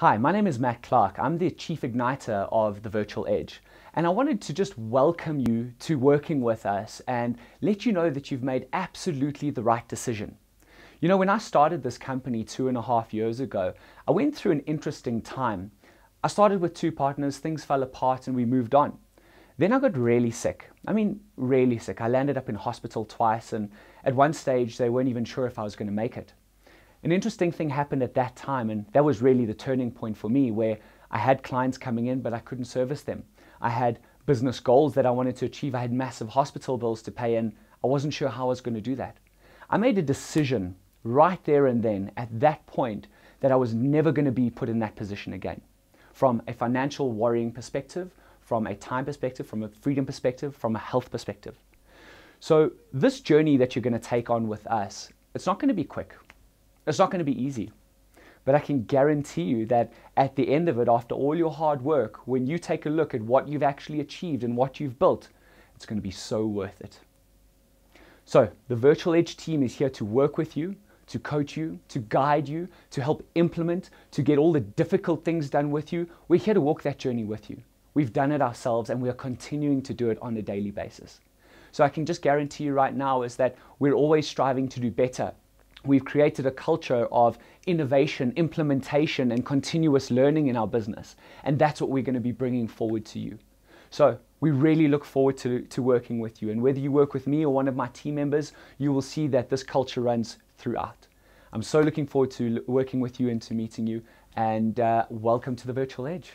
Hi, my name is Matt Clark. I'm the Chief Igniter of the Virtual Edge. And I wanted to just welcome you to working with us and let you know that you've made absolutely the right decision. You know, when I started this company two and a half years ago, I went through an interesting time. I started with two partners, things fell apart, and we moved on. Then I got really sick. I mean, really sick. I landed up in hospital twice, and at one stage, they weren't even sure if I was going to make it. An interesting thing happened at that time, and that was really the turning point for me where I had clients coming in, but I couldn't service them. I had business goals that I wanted to achieve, I had massive hospital bills to pay, and I wasn't sure how I was going to do that. I made a decision right there and then at that point that I was never going to be put in that position again. From a financial worrying perspective, from a time perspective, from a freedom perspective, from a health perspective. So, this journey that you're going to take on with us, it's not going to be quick. It's not going to be easy. But I can guarantee you that at the end of it, after all your hard work, when you take a look at what you've actually achieved and what you've built, it's going to be so worth it. So, the Virtual Edge team is here to work with you, to coach you, to guide you, to help implement, to get all the difficult things done with you. We're here to walk that journey with you. We've done it ourselves and we are continuing to do it on a daily basis. So, I can just guarantee you right now is that we're always striving to do better we've created a culture of innovation, implementation, and continuous learning in our business. And that's what we're going to be bringing forward to you. So we really look forward to, to working with you. And whether you work with me or one of my team members, you will see that this culture runs throughout. I'm so looking forward to working with you and to meeting you. And uh, welcome to the Virtual Edge.